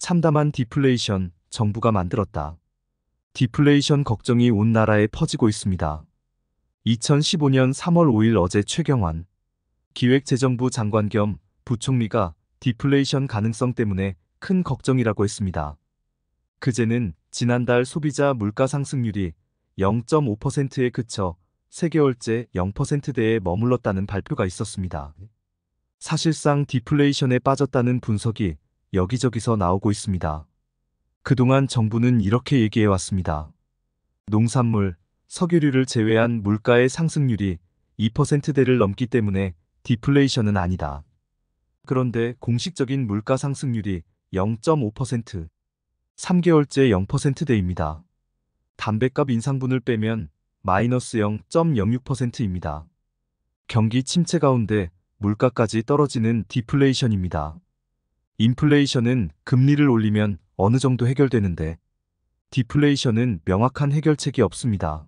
참담한 디플레이션 정부가 만들었다. 디플레이션 걱정이 온 나라에 퍼지고 있습니다. 2015년 3월 5일 어제 최경환 기획재정부 장관 겸 부총리가 디플레이션 가능성 때문에 큰 걱정이라고 했습니다. 그제는 지난달 소비자 물가 상승률이 0.5%에 그쳐 3개월째 0%대에 머물렀다는 발표가 있었습니다. 사실상 디플레이션에 빠졌다는 분석이 여기저기서 나오고 있습니다. 그동안 정부는 이렇게 얘기해 왔습니다. 농산물, 석유류를 제외한 물가의 상승률이 2%대를 넘기 때문에 디플레이션은 아니다. 그런데 공식적인 물가 상승률이 0.5%, 3개월째 0%대입니다. 담뱃값 인상분을 빼면 마이너스 0.06%입니다. 경기 침체 가운데 물가까지 떨어지는 디플레이션입니다. 인플레이션은 금리를 올리면 어느 정도 해결되는데 디플레이션은 명확한 해결책이 없습니다.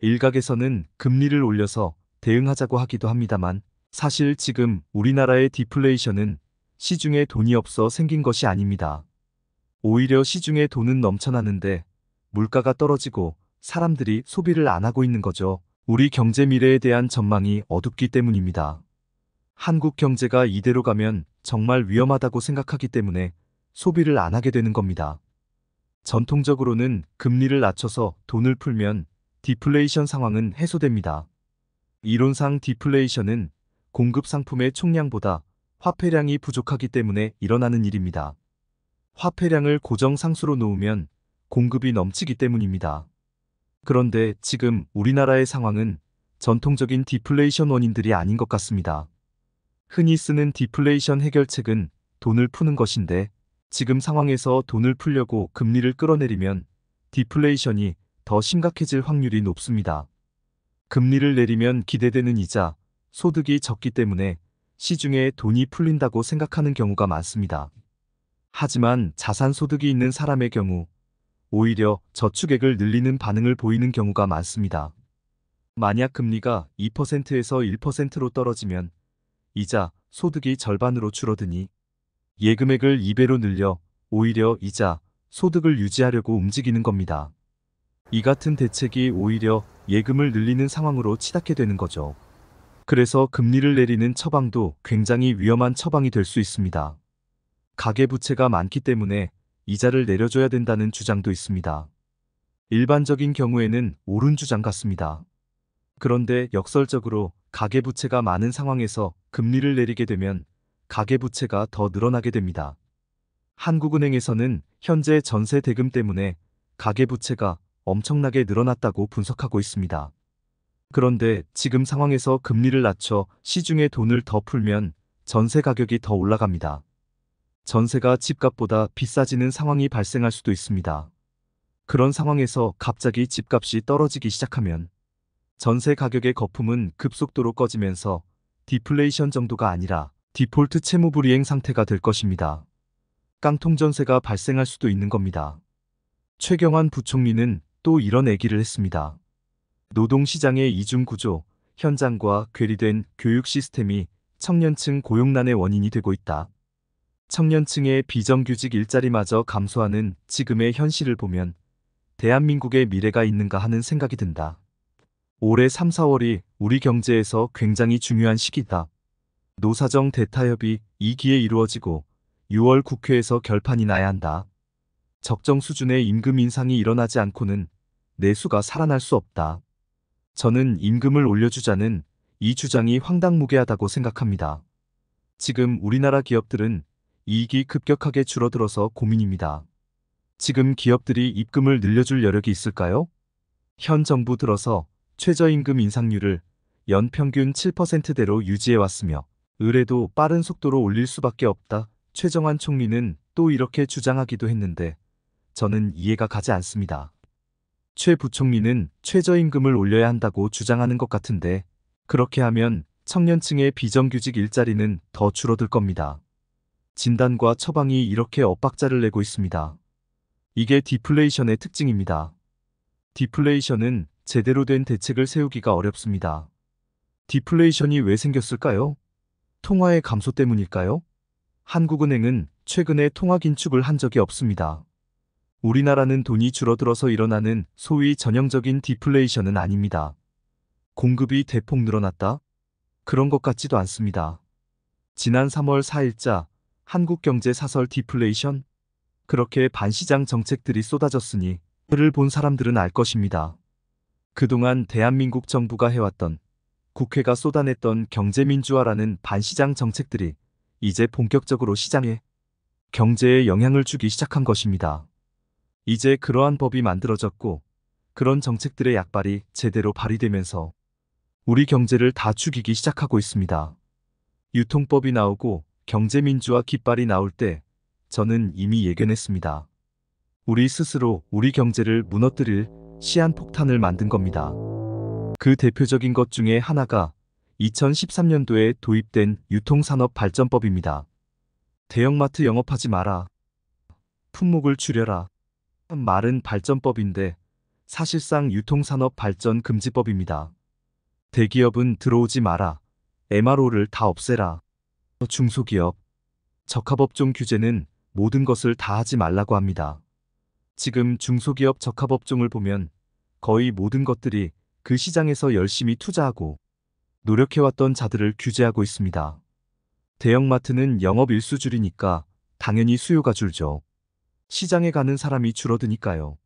일각에서는 금리를 올려서 대응하자고 하기도 합니다만 사실 지금 우리나라의 디플레이션은 시중에 돈이 없어 생긴 것이 아닙니다. 오히려 시중에 돈은 넘쳐나는데 물가가 떨어지고 사람들이 소비를 안 하고 있는 거죠. 우리 경제 미래에 대한 전망이 어둡기 때문입니다. 한국 경제가 이대로 가면 정말 위험하다고 생각하기 때문에 소비를 안 하게 되는 겁니다. 전통적으로는 금리를 낮춰서 돈을 풀면 디플레이션 상황은 해소됩니다. 이론상 디플레이션은 공급 상품의 총량보다 화폐량이 부족하기 때문에 일어나는 일입니다. 화폐량을 고정 상수로 놓으면 공급이 넘치기 때문입니다. 그런데 지금 우리나라의 상황은 전통적인 디플레이션 원인들이 아닌 것 같습니다. 흔히 쓰는 디플레이션 해결책은 돈을 푸는 것인데 지금 상황에서 돈을 풀려고 금리를 끌어내리면 디플레이션이 더 심각해질 확률이 높습니다. 금리를 내리면 기대되는 이자, 소득이 적기 때문에 시중에 돈이 풀린다고 생각하는 경우가 많습니다. 하지만 자산 소득이 있는 사람의 경우 오히려 저축액을 늘리는 반응을 보이는 경우가 많습니다. 만약 금리가 2%에서 1%로 떨어지면 이자, 소득이 절반으로 줄어드니 예금액을 2배로 늘려 오히려 이자, 소득을 유지하려고 움직이는 겁니다. 이 같은 대책이 오히려 예금을 늘리는 상황으로 치닫게 되는 거죠. 그래서 금리를 내리는 처방도 굉장히 위험한 처방이 될 수 있습니다. 가계부채가 많기 때문에 이자를 내려줘야 된다는 주장도 있습니다. 일반적인 경우에는 옳은 주장 같습니다. 그런데 역설적으로 가계부채가 많은 상황에서 금리를 내리게 되면 가계부채가 더 늘어나게 됩니다. 한국은행에서는 현재 전세 대금 때문에 가계부채가 엄청나게 늘어났다고 분석하고 있습니다. 그런데 지금 상황에서 금리를 낮춰 시중에 돈을 더 풀면 전세 가격이 더 올라갑니다. 전세가 집값보다 비싸지는 상황이 발생할 수도 있습니다. 그런 상황에서 갑자기 집값이 떨어지기 시작하면 전세 가격의 거품은 급속도로 꺼지면서 디플레이션 정도가 아니라 디폴트 채무 불이행 상태가 될 것입니다. 깡통 전세가 발생할 수도 있는 겁니다. 최경환 부총리는 또 이런 얘기를 했습니다. 노동시장의 이중구조, 현장과 괴리된 교육 시스템이 청년층 고용난의 원인이 되고 있다. 청년층의 비정규직 일자리마저 감소하는 지금의 현실을 보면 대한민국의 미래가 있는가 하는 생각이 든다. 올해 3, 4월이 우리 경제에서 굉장히 중요한 시기다. 노사정 대타협이 이기에 이루어지고 6월 국회에서 결판이 나야 한다. 적정 수준의 임금 인상이 일어나지 않고는 내수가 살아날 수 없다. 저는 임금을 올려주자는 이 주장이 황당무계하다고 생각합니다. 지금 우리나라 기업들은 이익이 급격하게 줄어들어서 고민입니다. 지금 기업들이 입금을 늘려줄 여력이 있을까요? 현 정부 들어서 최저임금 인상률을 연평균 7%대로 유지해왔으며 의뢰도 빠른 속도로 올릴 수밖에 없다. 최정환 총리는 또 이렇게 주장하기도 했는데 저는 이해가 가지 않습니다. 최 부총리는 최저임금을 올려야 한다고 주장하는 것 같은데 그렇게 하면 청년층의 비정규직 일자리는 더 줄어들 겁니다. 진단과 처방이 이렇게 엇박자를 내고 있습니다. 이게 디플레이션의 특징입니다. 디플레이션은 제대로 된 대책을 세우기가 어렵습니다. 디플레이션이 왜 생겼을까요? 통화의 감소 때문일까요? 한국은행은 최근에 통화 긴축을 한 적이 없습니다. 우리나라는 돈이 줄어들어서 일어나는 소위 전형적인 디플레이션은 아닙니다. 공급이 대폭 늘어났다? 그런 것 같지도 않습니다. 지난 3월 4일자 한국경제 사설 디플레이션? 그렇게 반시장 정책들이 쏟아졌으니 그를 본 사람들은 알 것입니다. 그동안 대한민국 정부가 해왔던 국회가 쏟아냈던 경제민주화라는 반시장 정책들이 이제 본격적으로 시장에 경제에 영향을 주기 시작한 것입니다. 이제 그러한 법이 만들어졌고 그런 정책들의 약발이 제대로 발휘되면서 우리 경제를 다 죽이기 시작하고 있습니다. 유통법이 나오고 경제민주화 깃발이 나올 때 저는 이미 예견했습니다. 우리 스스로 우리 경제를 무너뜨릴 시한폭탄을 만든 겁니다. 그 대표적인 것 중에 하나가 2013년도에 도입된 유통산업 발전법입니다. 대형마트 영업하지 마라. 품목을 줄여라. 말은 발전법인데 사실상 유통산업 발전 금지법입니다. 대기업은 들어오지 마라. MRO를 다 없애라. 중소기업. 적합업종 규제는 모든 것을 다 하지 말라고 합니다. 지금 중소기업 적합업종을 보면 거의 모든 것들이 그 시장에서 열심히 투자하고 노력해왔던 자들을 규제하고 있습니다. 대형마트는 영업 일수 줄이니까 당연히 수요가 줄죠. 시장에 가는 사람이 줄어드니까요.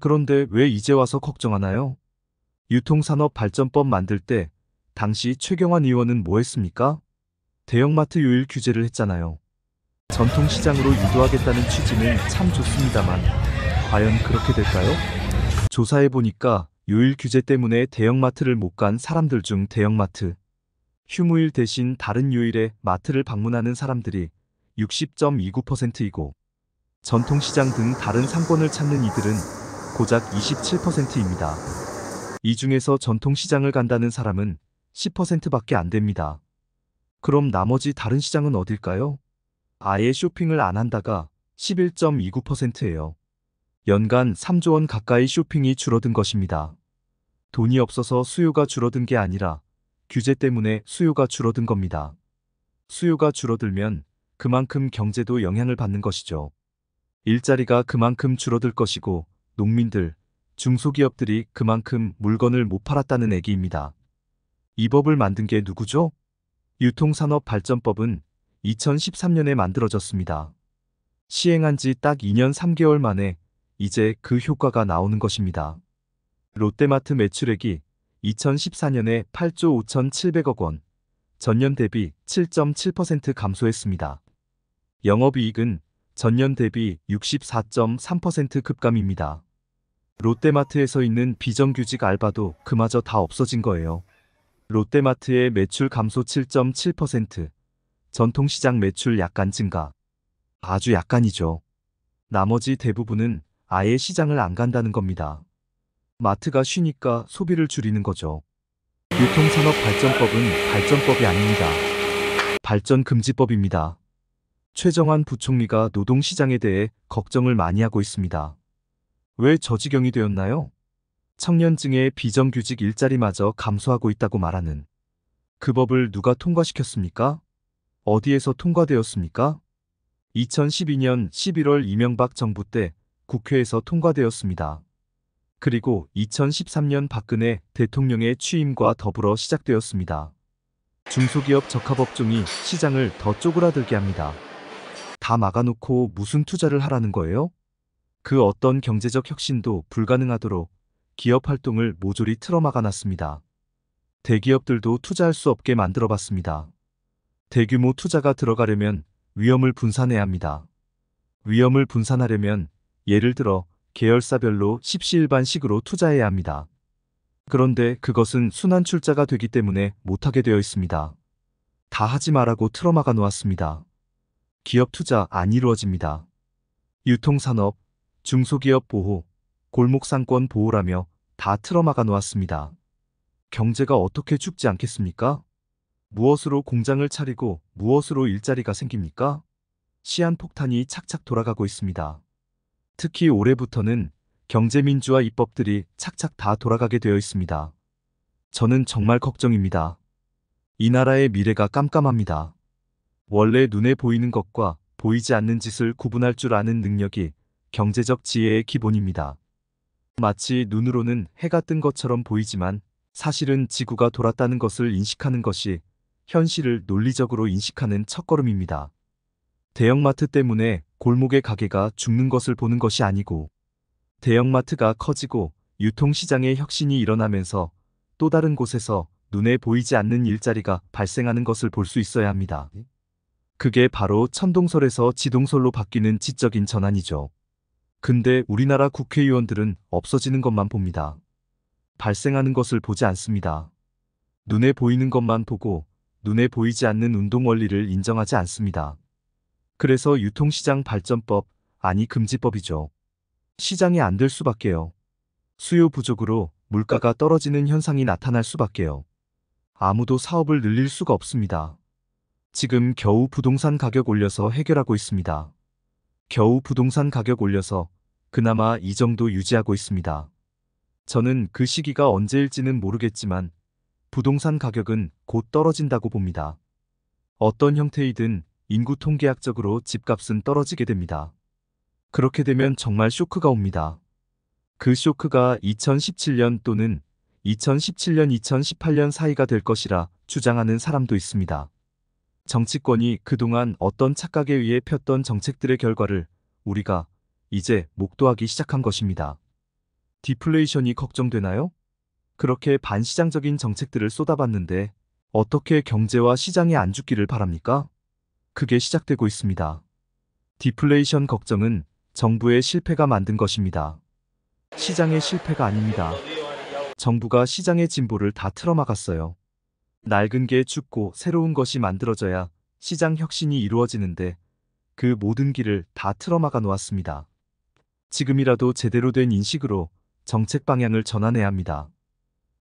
그런데 왜 이제 와서 걱정하나요? 유통산업 발전법 만들 때 당시 최경환 의원은 뭐 했습니까? 대형마트 요일 규제를 했잖아요. 전통시장으로 유도하겠다는 취지는 참 좋습니다만 과연 그렇게 될까요? 조사해보니까 요일 규제 때문에 대형마트를 못 간 사람들 중 대형마트, 휴무일 대신 다른 요일에 마트를 방문하는 사람들이 60.29%이고 전통시장 등 다른 상권을 찾는 이들은 고작 27%입니다. 이 중에서 전통시장을 간다는 사람은 10%밖에 안 됩니다. 그럼 나머지 다른 시장은 어딜까요? 아예 쇼핑을 안 한다가 11.29%예요. 연간 3조 원 가까이 쇼핑이 줄어든 것입니다. 돈이 없어서 수요가 줄어든 게 아니라 규제 때문에 수요가 줄어든 겁니다. 수요가 줄어들면 그만큼 경제도 영향을 받는 것이죠. 일자리가 그만큼 줄어들 것이고 농민들, 중소기업들이 그만큼 물건을 못 팔았다는 얘기입니다. 이 법을 만든 게 누구죠? 유통산업발전법은 2013년에 만들어졌습니다. 시행한 지 딱 2년 3개월 만에 이제 그 효과가 나오는 것입니다. 롯데마트 매출액이 2014년에 8조 5,700억 원, 전년 대비 7.7% 감소했습니다. 영업이익은 전년 대비 64.3% 급감입니다. 롯데마트에서 있는 비정규직 알바도 그마저 다 없어진 거예요. 롯데마트의 매출 감소 7.7%, 전통시장 매출 약간 증가. 아주 약간이죠. 나머지 대부분은 아예 시장을 안 간다는 겁니다. 마트가 쉬니까 소비를 줄이는 거죠. 유통산업 발전법은 발전법이 아닙니다. 발전금지법입니다. 최정환 부총리가 노동시장에 대해 걱정을 많이 하고 있습니다. 왜저 지경이 되었나요? 청년층의 비정규직 일자리마저 감소하고 있다고 말하는 그 법을 누가 통과시켰습니까? 어디에서 통과되었습니까? 2012년 11월 이명박 정부 때 국회에서 통과되었습니다. 그리고 2013년 박근혜 대통령의 취임과 더불어 시작되었습니다. 중소기업 적합업종이 시장을 더 쪼그라들게 합니다. 다 막아놓고 무슨 투자를 하라는 거예요? 그 어떤 경제적 혁신도 불가능하도록 기업 활동을 모조리 틀어막아놨습니다. 대기업들도 투자할 수 없게 만들어봤습니다. 대규모 투자가 들어가려면 위험을 분산해야 합니다. 위험을 분산하려면 예를 들어 계열사별로 십시일반식으로 투자해야 합니다. 그런데 그것은 순환 출자가 되기 때문에 못하게 되어 있습니다. 다 하지 말라고 틀어막아 놓았습니다. 기업 투자 안 이루어집니다. 유통산업, 중소기업 보호, 골목상권 보호라며 다 틀어막아 놓았습니다. 경제가 어떻게 죽지 않겠습니까? 무엇으로 공장을 차리고 무엇으로 일자리가 생깁니까? 시한폭탄이 착착 돌아가고 있습니다. 특히 올해부터는 경제민주화 입법들이 착착 다 돌아가게 되어 있습니다. 저는 정말 걱정입니다. 이 나라의 미래가 깜깜합니다. 원래 눈에 보이는 것과 보이지 않는 짓을 구분할 줄 아는 능력이 경제적 지혜의 기본입니다. 마치 눈으로는 해가 뜬 것처럼 보이지만 사실은 지구가 돌았다는 것을 인식하는 것이 현실을 논리적으로 인식하는 첫걸음입니다. 대형마트 때문에 골목의 가게가 죽는 것을 보는 것이 아니고 대형마트가 커지고 유통시장의 혁신이 일어나면서 또 다른 곳에서 눈에 보이지 않는 일자리가 발생하는 것을 볼 수 있어야 합니다. 그게 바로 천동설에서 지동설로 바뀌는 지적인 전환이죠. 근데 우리나라 국회의원들은 없어지는 것만 봅니다. 발생하는 것을 보지 않습니다. 눈에 보이는 것만 보고 눈에 보이지 않는 운동 원리를 인정하지 않습니다. 그래서 유통시장 발전법, 아니 금지법이죠. 시장이 안 될 수밖에요. 수요 부족으로 물가가 떨어지는 현상이 나타날 수밖에요. 아무도 사업을 늘릴 수가 없습니다. 지금 겨우 부동산 가격 올려서 해결하고 있습니다. 겨우 부동산 가격 올려서 그나마 이 정도 유지하고 있습니다. 저는 그 시기가 언제일지는 모르겠지만 부동산 가격은 곧 떨어진다고 봅니다. 어떤 형태이든 인구 통계학적으로 집값은 떨어지게 됩니다. 그렇게 되면 정말 쇼크가 옵니다. 그 쇼크가 2017년 또는 2017년 2018년 사이가 될 것이라 주장하는 사람도 있습니다. 정치권이 그동안 어떤 착각에 의해 폈던 정책들의 결과를 우리가 이제 목도하기 시작한 것입니다. 디플레이션이 걱정되나요? 그렇게 반시장적인 정책들을 쏟아봤는데 어떻게 경제와 시장이 안 죽기를 바랍니까? 크게 시작되고 있습니다. 디플레이션 걱정은 정부의 실패가 만든 것입니다. 시장의 실패가 아닙니다. 정부가 시장의 진보를 다 틀어막았어요. 낡은 게 죽고 새로운 것이 만들어져야 시장 혁신이 이루어지는데 그 모든 길을 다 틀어막아 놓았습니다. 지금이라도 제대로 된 인식으로 정책 방향을 전환해야 합니다.